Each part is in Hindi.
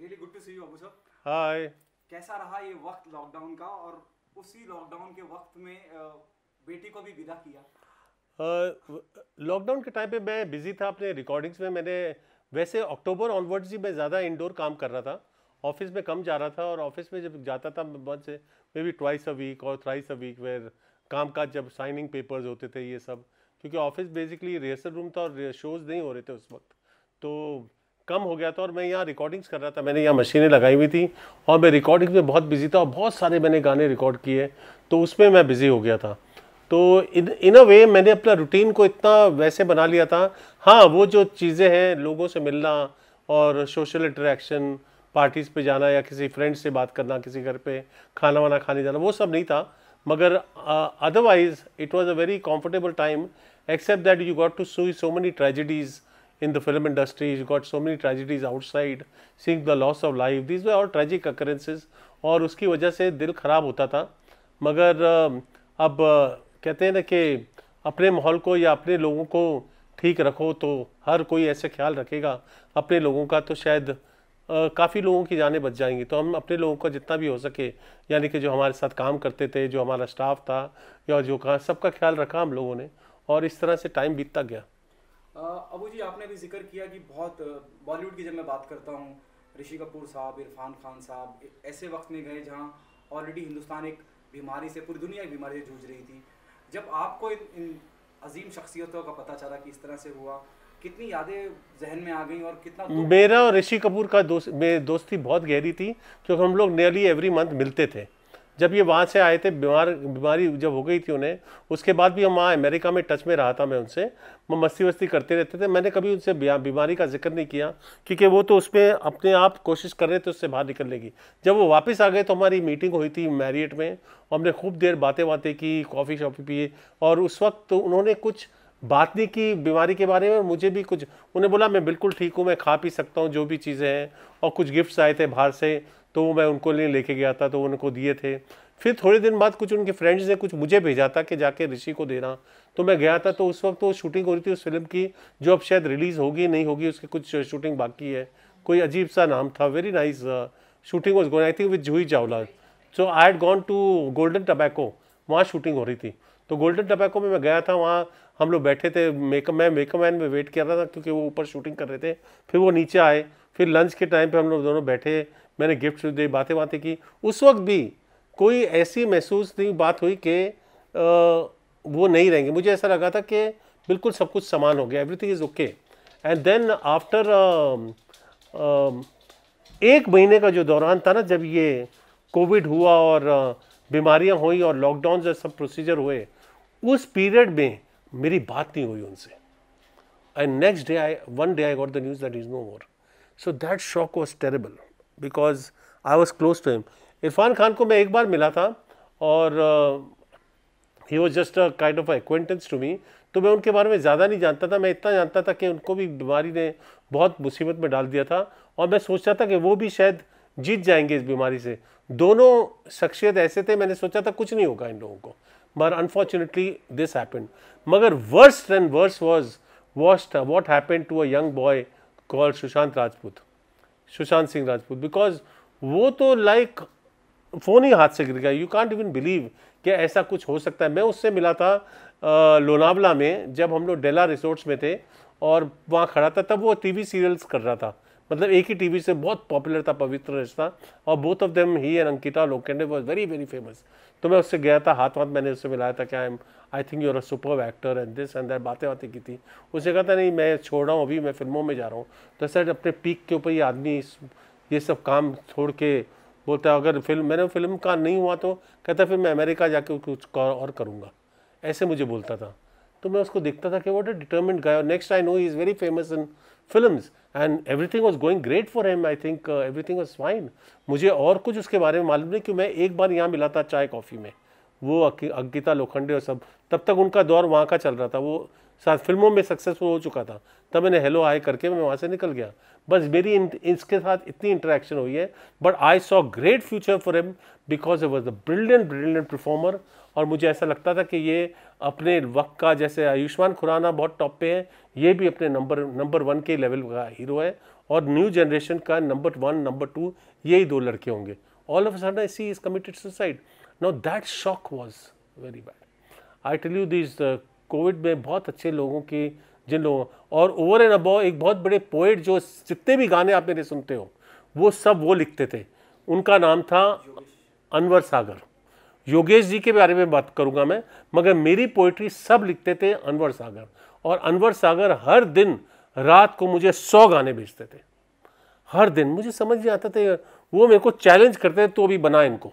Really good to see you Abu sir hi कैसा रहा ये वक्त लॉकडाउन का और उसी लॉकडाउन के वक्त में बेटी को भी विदा किया लॉकडाउन uh, के टाइम पे मैं बिज़ी था अपने रिकॉर्डिंग्स में मैंने वैसे अक्टूबर ऑनवर्ड्स ही मैं ज़्यादा इंडोर काम कर रहा था ऑफिस में कम जा रहा था और ऑफिस में जब जाता था बहुत से maybe twice a week और थ्राइस अ वीक वेर काम काज जब साइनिंग पेपर्स होते थे ये सब क्योंकि ऑफिस बेसिकली रिहर्सल रूम था और शोज़ नहीं हो रहे थे उस वक्त तो कम हो गया था और मैं यहाँ रिकॉर्डिंग्स कर रहा था मैंने यहाँ मशीनें लगाई हुई थी और मैं रिकॉर्डिंग में बहुत बिजी था और बहुत सारे मैंने गाने रिकॉर्ड किए तो उसमें मैं बिज़ी हो गया था तो इन इन अ वे मैंने अपना रूटीन को इतना वैसे बना लिया था हाँ वो जो चीज़ें हैं लोगों से मिलना और सोशल इंटरेक्शन पार्टीज़ पे जाना या किसी फ्रेंड से बात करना किसी घर पे खाना वाना खाने जाना वो सब नहीं था मगर otherwise it was a very comfortable time except that you got to see so many tragedies in the film industry, you got so many tragedies outside, seeing the loss of life. These were all tragic occurrences और उसकी वजह से दिल ख़राब होता था मगर अब कहते हैं ना कि अपने माहौल को या अपने लोगों को ठीक रखो तो हर कोई ऐसे ख्याल रखेगा अपने लोगों का तो शायद काफ़ी लोगों की जानें बच जाएंगी तो हम अपने लोगों का जितना भी हो सके यानी कि जो हमारे साथ काम करते थे जो हमारा स्टाफ था या जो कहा सबका ख्याल रखा हम लोगों ने और इस तरह से टाइम बीतता गया अबू जी आपने भी जिक्र किया कि बहुत बॉलीवुड की जब मैं बात करता हूँ ऋषि कपूर साहब इरफान खान साहब ऐसे वक्त में गए जहाँ ऑलरेडी हिंदुस्तान एक बीमारी से पूरी दुनिया एक बीमारी से जूझ रही थी जब आपको इन, इन अजीम शख्सियतों का पता चला कि इस तरह से हुआ कितनी यादें जहन में आ गई और कितना मेरा और ऋषि कपूर का दोस्त दोस्ती बहुत गहरी थी क्योंकि हम लोग नियरली एवरी मंथ मिलते थे जब ये वहाँ से आए थे बीमार बीमारी जब हो गई थी उन्हें उसके बाद भी हम वहाँ अमेरिका में टच में रहा था मैं उनसे मैं मस्ती वस्ती करते रहते थे मैंने कभी उनसे बीमारी का जिक्र नहीं किया क्योंकि वो तो उसमें अपने आप कोशिश कर रहे थे उससे बाहर निकलने की जब वो वापस आ गए तो हमारी मीटिंग हुई थी मैरियट में हमने खूब देर बातें बातें की कॉफ़ी शॉफ़ी पिए और उस वक्त तो उन्होंने कुछ बात नहीं की बीमारी के बारे में मुझे भी कुछ उन्हें बोला मैं बिल्कुल ठीक हूँ मैं खा पी सकता हूँ जो भी चीज़ें हैं और कुछ गिफ्ट्स आए थे बाहर से तो मैं उनको लिए लेके गया था तो उनको दिए थे फिर थोड़े दिन बाद कुछ उनके फ्रेंड्स ने कुछ मुझे भेजा था कि जाके ऋषि को देना तो मैं गया था तो उस वक्त वो शूटिंग हो रही थी उस फिल्म की जो अब शायद रिलीज़ होगी नहीं होगी उसकी कुछ शूटिंग बाकी है कोई अजीब सा नाम था very nice shooting was going I think with Juhi Chawla so I had gone to Golden Tobacco वहाँ शूटिंग हो रही थी तो गोल्डन टबैको में मैं गया था वहाँ हम लोग बैठे थे मेकअप मैं मेकअप मैन में वेट कर रहा था क्योंकि वो ऊपर शूटिंग कर रहे थे फिर वो नीचे आए फिर लंच के टाइम पे हम लोग दोनों बैठे मैंने गिफ्ट दे बातें बातें की उस वक्त भी कोई ऐसी महसूस नहीं बात हुई कि वो नहीं रहेंगे मुझे ऐसा लगा था कि बिल्कुल सब कुछ समान हो गया everything is okay and then after एक महीने का जो दौरान था ना जब ये कोविड हुआ और बीमारियां हुई और लॉकडाउन जब सब प्रोसीजर हुए उस पीरियड में मेरी बात नहीं हुई उनसे and next day I one day I got the news that is no more so that shock was terrible because I was close to him Irfan Khan को मैं एक बार मिला था और he was just a kind of acquaintance to me तो मैं उनके बारे में ज़्यादा नहीं जानता था मैं इतना जानता था कि उनको भी बीमारी ने बहुत मुसीबत में डाल दिया था और मैं सोचता था कि वो भी शायद जीत जाएंगे इस बीमारी से दोनों शख्सियत ऐसे थे मैंने सोचा था कुछ नहीं होगा इन लोगों को मगर अनफॉर्चुनेटली दिस हैपेंड मगर worst and worse was worst what happen to a young boy call Sushant Rajput Sushant Singh Rajput because वो तो लाइक फ़ोन ही हाथ से गिर गया यू कॉन्ट इवन बिलीव कि ऐसा कुछ हो सकता है मैं उससे मिला था लोनावला में जब हम लोग डेला रिसोर्ट्स में थे और वहाँ खड़ा था तब वो टीवी सीरियल्स कर रहा था मतलब एक ही टीवी से बहुत पॉपुलर था पवित्र रिश्ता और both of them he and Ankita Lokhande was very very famous तो मैं उससे गया था हाथ हाथ मैंने उससे मिलाया था क्या I I think you're a super actor and this and that बातें बातें की थी उसने कहा था नहीं मैं छोड़ रहा हूँ अभी मैं फिल्मों में जा रहा हूँ तो सर अपने पीक के ऊपर ये आदमी ये सब काम छोड़ के बोलता है अगर फिल्म मैंने फिल्म का नहीं हुआ तो कहता फिर मैं अमेरिका जाके कुछ और करूँगा ऐसे मुझे बोलता था तो मैं उसको देखता था कि वॉट अ डिटर्मेंट गाय और next I know he is very famous in film and everything was going great for him I think everything was fine मुझे और कुछ उसके बारे में मालूम नहीं कि मैं एक बार यहाँ मिला था चाय कॉफ़ी में वो अंकिता लोखंडे और सब तब तक उनका दौर वहाँ का चल रहा था वो साथ फिल्मों में सक्सेसफुल हो चुका था तब मैंने हेलो आए करके मैं वहाँ से निकल गया बस मेरी इसके साथ इतनी इंटरेक्शन हुई है but I saw great future for him because he was the brilliant brilliant performer और मुझे ऐसा लगता था कि ये अपने वक्त का जैसे आयुष्मान खुराना बहुत टॉप पे है ये भी अपने नंबर नंबर वन के लेवल का हीरो है और न्यू जनरेशन का नंबर वन नंबर टू यही दो लड़के होंगे all of sudden he is committed suicide no that shock was very bad I tell you this Covid में बहुत अच्छे लोगों की जिन लोगों और ओवर एंड अबाव एक बहुत बड़े पोइट जो जितने भी गाने आप मेरे सुनते हो वो सब वो लिखते थे उनका नाम था अनवर सागर योगेश जी के बारे में बात करूँगा मैं मगर मेरी पोइट्री सब लिखते थे अनवर सागर और अनवर सागर हर दिन रात को मुझे सौ गाने भेजते थे हर दिन मुझे समझ नहीं आता था वो मेरे को चैलेंज करते थे तो भी बना इनको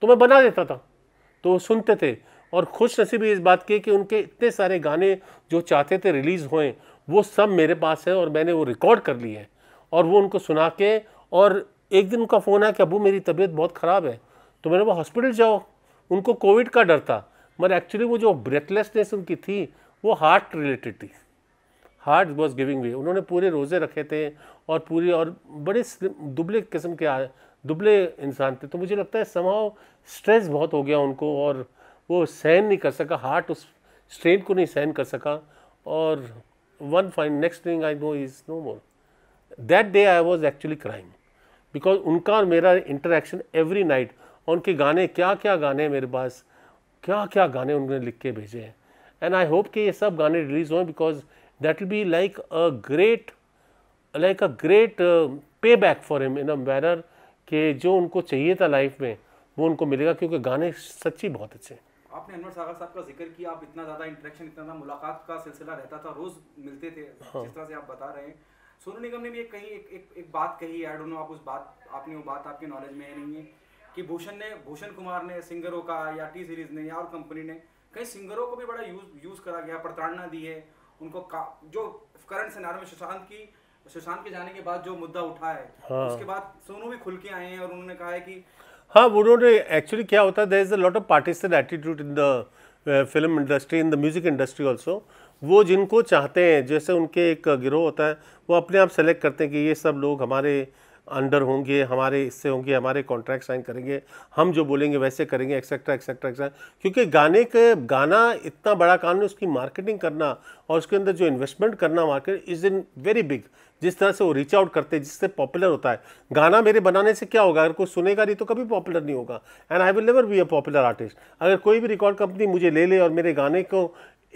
तो मैं बना देता था तो वो सुनते थे और खुश नसीबी इस बात की कि उनके इतने सारे गाने जो चाहते थे रिलीज़ हुए वो सब मेरे पास है और मैंने वो रिकॉर्ड कर लिए हैं और वो उनको सुना के और एक दिन उनका फ़ोन आया कि अबू मेरी तबीयत बहुत ख़राब है तो मैंने वो हॉस्पिटल जाओ उनको कोविड का डर था मगर एक्चुअली वो जो ब्रेथलेसनेस उनकी थी वो हार्ट रिलेटेड थी हार्ट वॉज गिविंग वे उन्होंने पूरे रोज़े रखे थे और पूरे और बड़े दुबले किस्म के दुबले इंसान थे तो मुझे लगता है समाव स्ट्रेस बहुत हो गया उनको और वो सहन नहीं कर सका हार्ट उस स्ट्रेन को नहीं सहन कर सका और one fine next thing I know is no more that day I was actually crying because उनका और मेरा इंटरेक्शन एवरी नाइट और उनके गाने क्या क्या गाने मेरे पास क्या क्या गाने उन्होंने लिख के भेजे हैं एंड आई होप कि ये सब गाने रिलीज़ हों because that will be like a great like a great pay back for him in a manner के जो उनको चाहिए था लाइफ में वो उनको मिलेगा क्योंकि गाने सच्ची बहुत अच्छे हैं आपने अनवर सागर साहब का जिक्र किया आप इतना ज़्यादा इंटरेक्शन इतना ज़्यादा मुलाकात का सिलसिला रहता था रोज़ मिलते थे हाँ। जिस तरह से आप बता रहे हैं सोनू निगम ने भी एक कहीं एक, एक, एक बात कही आई डोंट नो आप उस बात आपने वो बात आपके नॉलेज में है नहीं है कि भूषण ने भूषण कुमार ने सिंगरों का या टी सीरीज ने या और कंपनी ने कई सिंगरों को भी बड़ा यूज यूज़ करा गया प्रताड़ना दी है उनको का, जो करंट सिनार में सुशांत की सुशांत के जाने के बाद जो मुद्दा उठा है हाँ। उसके बाद सोनू भी खुल के आए हैं और उन्होंने कहा है कि हाँ उन्होंने एक्चुअली क्या होता है lot of partisan attitude in the film industry in the music industry also वो जिनको चाहते हैं जैसे उनके एक गिरोह होता है वो अपने आप सेलेक्ट करते हैं कि ये सब लोग हमारे अंडर होंगे हमारे इससे होंगे हमारे कॉन्ट्रैक्ट साइन करेंगे हम जो बोलेंगे वैसे करेंगे एक्सेट्रा एक्सेट्रा एक्सेट्रा क्योंकि गाने के गाना इतना बड़ा काम है उसकी मार्केटिंग करना और उसके अंदर जो इन्वेस्टमेंट करना market is in very big जिस तरह से वो रीच आउट करते हैं जिससे पॉपुलर होता है गाना मेरे बनाने से क्या होगा अगर कोई सुनेगा नहीं तो कभी पॉपुलर नहीं होगा and I will never be a popular artist अगर कोई भी रिकॉर्ड कंपनी मुझे ले ले और मेरे गाने को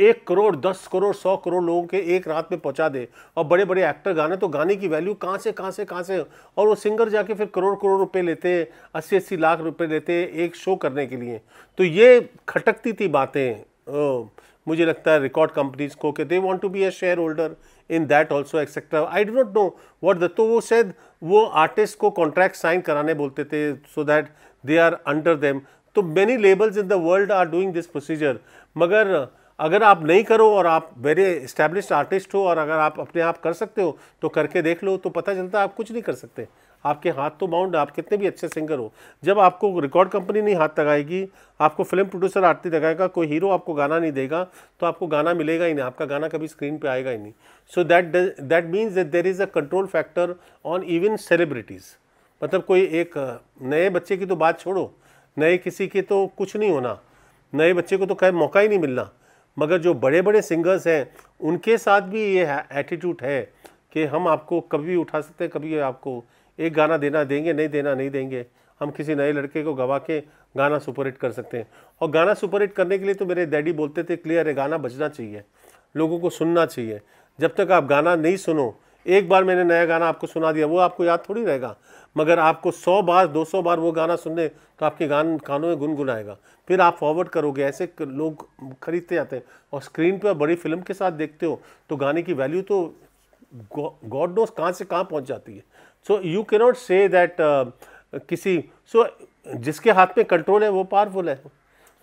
एक करोड़ दस करोड़ सौ करोड़ लोगों के एक रात में पहुंचा दे और बड़े बड़े एक्टर गाने तो गाने की वैल्यू कहाँ से कहाँ से कहाँ से और वो सिंगर जाके फिर करोड़ करोड़ रुपए लेते हैं अस्सी अस्सी लाख रुपए लेते हैं एक शो करने के लिए तो ये खटकती थी बातें मुझे लगता है रिकॉर्ड कंपनीज को कि they want to be a shareholder in that also etcetera I do not know what the तो वो शायद वो आर्टिस्ट को कॉन्ट्रैक्ट साइन कराने बोलते थे so that they are under them तो many labels in the world are doing this procedure मगर अगर आप नहीं करो और आप वेरी इस्टेब्लिश आर्टिस्ट हो और अगर आप अपने आप कर सकते हो तो करके देख लो तो पता चलता है आप कुछ नहीं कर सकते आपके हाथ तो बाउंड आप कितने भी अच्छे सिंगर हो जब आपको रिकॉर्ड कंपनी नहीं हाथ लगाएगी आपको फिल्म प्रोड्यूसर आरती लगाएगा कोई हीरो आपको गाना नहीं देगा तो आपको गाना मिलेगा ही नहीं आपका गाना कभी स्क्रीन पे आएगा ही नहीं so that that means that there is a control factor on even celebrities मतलब कोई एक नए बच्चे की तो बात छोड़ो नए किसी के तो कुछ नहीं होना नए बच्चे को तो कहीं मौका ही नहीं मिलना मगर जो बड़े बड़े सिंगर्स हैं उनके साथ भी ये एटीट्यूड है कि हम आपको कभी उठा सकते हैं कभी आपको एक गाना देना देंगे नहीं देना नहीं देंगे हम किसी नए लड़के को गवा के गाना सुपरहिट कर सकते हैं और गाना सुपरहिट करने के लिए तो मेरे डैडी बोलते थे क्लियर है गाना बजना चाहिए लोगों को सुनना चाहिए जब तक आप गाना नहीं सुनो एक बार मैंने नया गाना आपको सुना दिया वो आपको याद थोड़ी रहेगा मगर आपको सौ बार दो सौ बार वो गाना सुनने तो आपके गान कानों में गुनगुनाएगा फिर आप फॉरवर्ड करोगे ऐसे लोग खरीदते जाते हैं और स्क्रीन पर बड़ी फिल्म के साथ देखते हो तो गाने की वैल्यू तो गॉड नोस कहाँ से कहाँ पहुँच जाती है so you can not say that किसी सो so, जिसके हाथ में कंट्रोल है वो पावरफुल है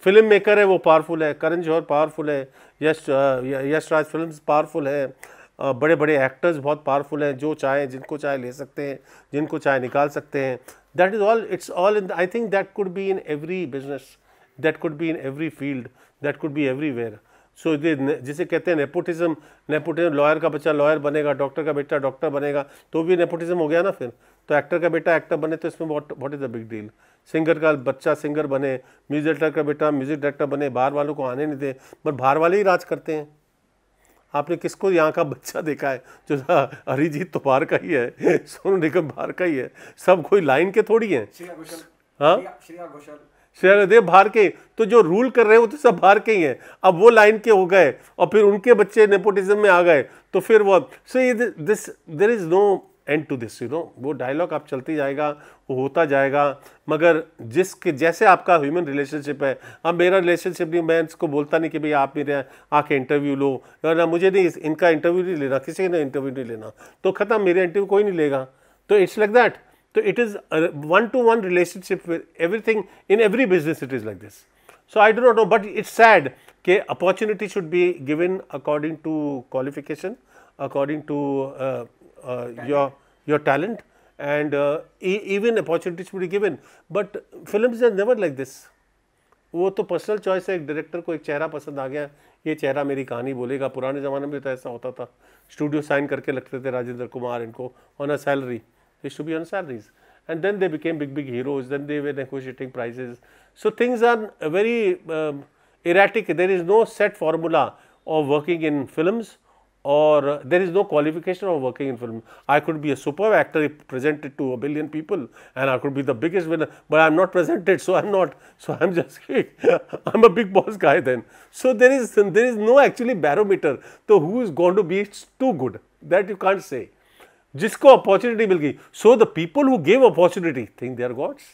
फिल्म मेकर है वो पावरफुल है करण जौहर पावरफुल है यश यश राज फिल्म पावरफुल है बड़े बड़े एक्टर्स बहुत पावरफुल हैं जो चाहे जिनको चाहे ले सकते हैं जिनको चाहे निकाल सकते हैं that is all it's all in I think that could be in every business that could be in every field that could be everywhere so जिसे कहते हैं नेपोटिज्म नेपोटिज्म लॉयर का बच्चा लॉयर बनेगा डॉक्टर का बेटा डॉक्टर बनेगा तो भी नेपोटिज्म हो गया ना फिर तो एक्टर का बेटा एक्टर बने तो इसमें what what is the big deal singer का बच्चा सिंगर बने म्यूजिक डायरेक्टर का बेटा म्यूजिक डायरेक्टर बने बाहर वालों को आने नहीं दे पर बाहर वाले ही राज करते हैं आपने किसको यहाँ का बच्चा देखा है जो अरिजीत तो बाहर का ही है सोनू निगम बाहर का ही है सब कोई लाइन के थोड़ी है हाँ श्रेया देव बाहर के तो जो रूल कर रहे हैं वो तो सब बाहर के ही हैं अब वो लाइन के हो गए और फिर उनके बच्चे नेपोटिज्म में आ गए तो फिर वो so this there is no end to this you know वो डायलॉग आप चलते जाएगा वो होता जाएगा मगर जिसके जैसे आपका ह्यूमन रिलेशनशिप है अब हाँ, मेरा रिलेशनशिप नहीं मैं इसको बोलता नहीं कि भाई आप मेरे आके इंटरव्यू लो ना मुझे नहीं इनका इंटरव्यू नहीं लेना किसी का इंटरव्यू नहीं लेना तो ख़त्म मेरे इंटरव्यू कोई नहीं लेगा तो इट्स लाइक दैट तो it is one to one relationship with everything in every business it is like this so I don't know but it's sad कि opportunity should be given according to qualification according to Uh, your your talent and uh, e even opportunities would be given but films are never like this वो तो पर्सनल चॉइस है एक डायरेक्टर को एक चेहरा पसंद आ गया ये चेहरा मेरी कहानी बोलेगा पुराने ज़माने में तो ऐसा होता था स्टूडियो साइन करके लगते थे राजेंद्र कुमार इनको on a salary they should be on salaries and then they became big big heroes then they were negotiating prices so things are very erratic there is no set formula of working in film or there is no qualification of working in film. I could be a superb actor if presented to a billion people and I could be the biggest winner, but I am not presented, so I am not. So, I am just I am a big boss guy then. So, there is there is no actually barometer. So, who is going to be too good? That you can't say. जिसको अपॉर्चुनिटी मिल गई so the people who gave opportunity think they are gods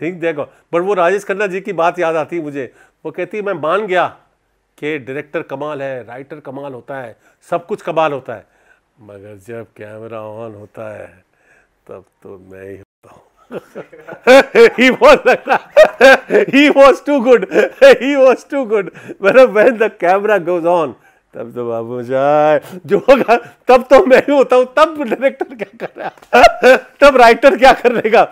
think they are god but वो राजेश खन्ना जी की बात याद आती है मुझे वो कहती है मैं मान गया कि डायरेक्टर कमाल है राइटर कमाल होता है सब कुछ कमाल होता है मगर जब कैमरा ऑन होता है तब तो मैं ही होता हूँ he was he was too good he was too good मतलब when the camera goes on तब तो बाबू जाए जो होगा तब तो मैं ही होता हूँ तब डायरेक्टर क्या कर रहा तब राइटर क्या कर लेगा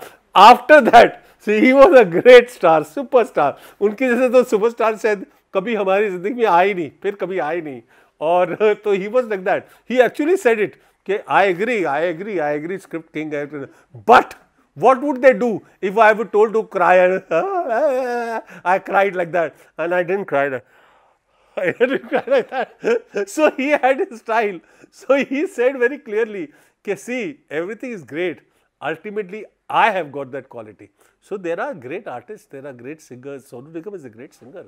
after that see he was a great star super star उनकी जैसे तो सुपर स्टार शायद कभी हमारी ज़िंदगी में आई नहीं फिर कभी आई नहीं और तो he was like that he actually said it कि I agree I agree I agree script king but what would they do if I were told to cry and uh, uh, I cried like that and I didn't cry that. I didn't cry like that. so he had his style. So he said very clearly, okay, see, everything is great. Ultimately, I have got that quality. So there are great artists, there are great singers. Sonu Nigam is a great singer.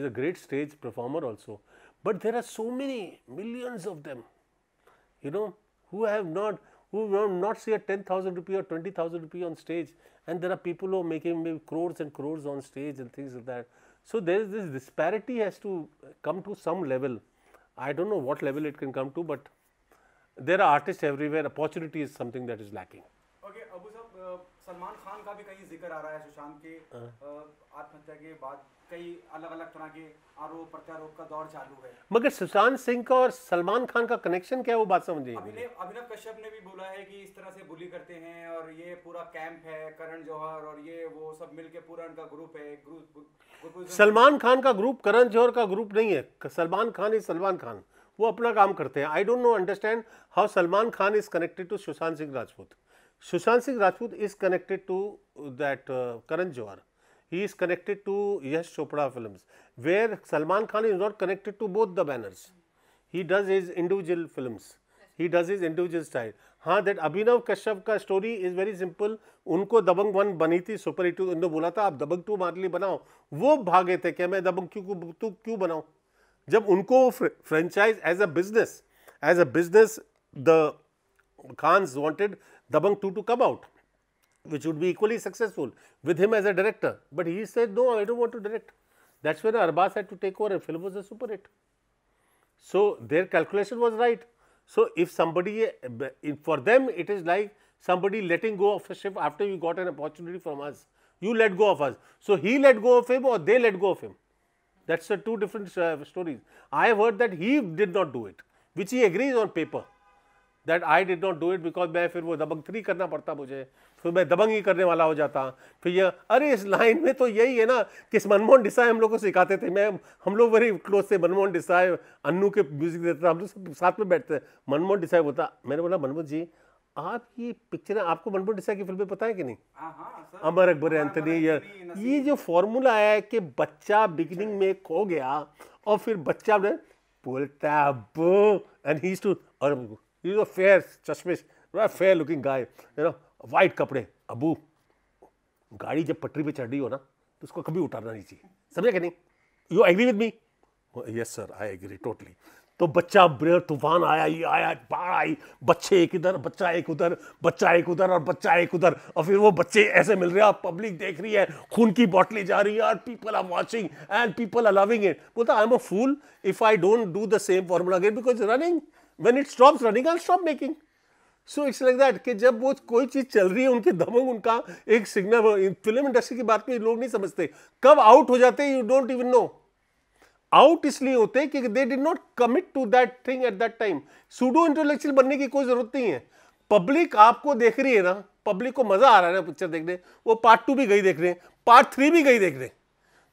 is a great stage performer also, but there are so many millions of them, you know, who have not who will not see a 10,000 rupee or 20,000 rupee on stage and there are people who are making maybe crores and crores on stage and things like that. So, there is this disparity has to come to some level. I do not know what level it can come to, but there are artists everywhere, opportunity is something that is lacking. Okay, Abu Sir, uh, Salman Khan का भी कहीं जिक्र आ रहा है सुशांत के कई अलग अलग तरह के आरोप प्रत्यारोप का दौर चालू है मगर सुशांत सिंह का और सलमान खान का कनेक्शन क्या है वो बात समझिए अभिनव अभिनव कश्यप ने भी बोला है कि इस तरह से बुली करते हैं और ये पूरा कैंप है करण जौहर और ये वो सब मिलके पूरा उनका ग्रुप है ग्रुप सलमान खान का ग्रुप करण जौहर का ग्रुप नहीं है सलमान खान इज सलमान खान वो अपना काम करते हैं I don't know understand how Salman Khan is connected to Sushant Singh Rajput Sushant Singh Rajput is connected to that Karan Johar he is connected to Yash Chopra film where Salman Khan is not connected to both the banners he does is individual film he does is individual style हाँ देट अभिनव कश्यप का स्टोरी इज वेरी सिंपल उनको दबंग वन बनी थी सुपर हिट उन्होंने बोला था आप दबंग टू मार्ली बनाओ वो भागे थे कि मैं दबंग क्यों तू क्यों बनाऊँ जब उनको franchise as a business as a business the Khans wanted Dabangg two to come out which would be equally successful with him as a director. But he said, no, I don't want to direct. That is when Arbaz had to take over and film was a super hit. So, their calculation was right. So, if somebody, eh, for them it is like somebody letting go of a ship after you got an opportunity from us, you let go of us. So, he let go of him or they let go of him. That is the two different uh, stories. I have heard that he did not do it, which he agrees on paper. That I did not do it because मैं फिर वो दबंग थ्री करना पड़ता मुझे फिर मैं दबंग ही करने वाला हो जाता फिर ये अरे इस लाइन में तो यही है ना कि मनमोहन डिसाई हम लोग को सिखाते थे मैं हम लोग वेरी क्लोज थे मनमोहन डिसाई अन्नू के म्यूजिक देते थे हम लोग सब साथ में बैठते मनमोहन डिसाई बोलता मैंने बोला मनमोहन जी आपकी पिक्चर आपको मनमोहन डिसाई की फिल्में पता है कि नहीं हाँ, हाँ, अमर अकबर एंथनी ये जो फॉर्मूला है कि बच्चा बिगिनिंग में खो गया और फिर बच्चा बोलता है और ही इज अ फेयर चश्मिश fair looking guy you know white कपड़े अबू गाड़ी जब पटरी पे चढ़ रही हो ना तो उसको कभी उतारना नहीं चाहिए समझे कि नहीं you agree with me yes sir I agree totally तो बच्चा ब्रेर तूफान आया ये आया बाढ़ आई बच्चे एक इधर बच्चा एक उधर बच्चा एक उधर और बच्चा एक उधर और फिर वो बच्चे ऐसे मिल रहे हैं पब्लिक देख रही है खून की बॉटलें जा रही है और people are watching and people are loving it बोलता I am a fool if I don't do the same formula again because running when it stops running I'll stop making. So it's like that कि जब वो कोई चीज़ चल रही है उनके दमंग उनका एक सिग्नल फिल्म इंडस्ट्री की बात में लोग नहीं समझते कब आउट हो जाते हैं you don't even know out इसलिए होते हैं कि they did not commit to that thing at that time pseudo intellectual बनने की कोई ज़रूरत नहीं है पब्लिक आपको देख रही है ना पब्लिक को मज़ा आ रहा है ना पिक्चर देखने वो पार्ट टू भी गई देख रहे हैं पार्ट थ्री भी गई देख रहे हैं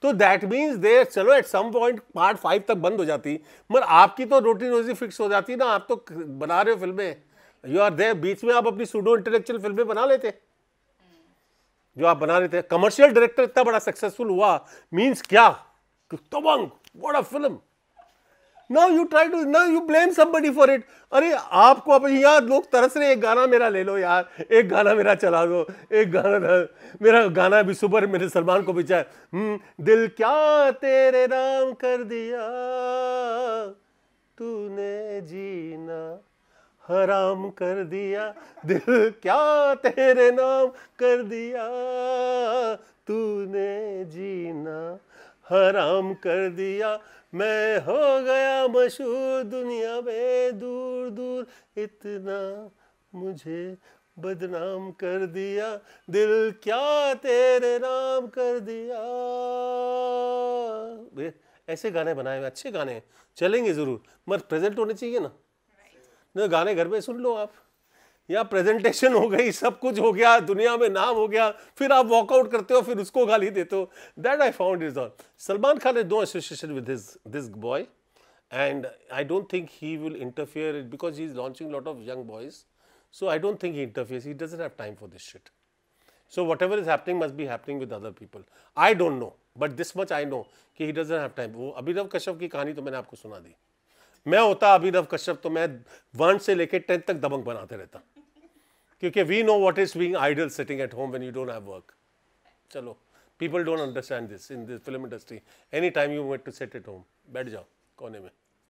तो दैट मीन्स दे चलो at some point part five तक बंद हो जाती मगर आपकी तो रोटी रोजी फिक्स हो जाती ना आप तो बना रहे हो फिल्में यू आर देर बीच में आप अपनी सूडो इंटेलेक्चुअल फिल्में बना लेते जो आप बना रहे थे कमर्शियल डायरेक्टर इतना बड़ा सक्सेसफुल हुआ मीन्स क्या Dabangg what a film now you try to now you blame somebody for it अरे आपको अब यार लोग तरस रहे एक गाना मेरा ले लो यार एक गाना मेरा चला दो एक गाना मेरा गाना भी सुपर मेरे सलमान को भी चाहे हम्म, दिल क्या तेरे नाम कर दिया तूने जीना हराम कर दिया दिल क्या तेरे नाम कर दिया हराम कर दिया मैं हो गया मशहूर दुनिया में दूर दूर इतना मुझे बदनाम कर दिया दिल क्या तेरे नाम कर दिया ऐसे गाने बनाए हुए अच्छे गाने चलेंगे ज़रूर मगर प्रेजेंट होने चाहिए ना नहीं गाने घर में सुन लो आप या प्रेजेंटेशन हो गई सब कुछ हो गया दुनिया में नाम हो गया फिर आप वॉकआउट करते हो फिर उसको गाली देते हो that I found is all Salman Khan is though association with his this boy and I don't think he will interfere because he is launching lot of young boys so I don't think he interfere he doesn't have time for this shit so whatever is happening must be happening with other people I don't know but this much I know कि ही डजेंट हैव टाइम वो अभिनव कश्यप की कहानी तो मैंने आपको सुना दी मैं होता अभिनव कश्यप तो मैं वन से लेकर टेंथ तक दबंग बनाते रहता Because we know what is being idle sitting at home when you don't have work. Chalo. People don't understand this in the film industry. Any time you want to sit at home, bed jao, kone mein.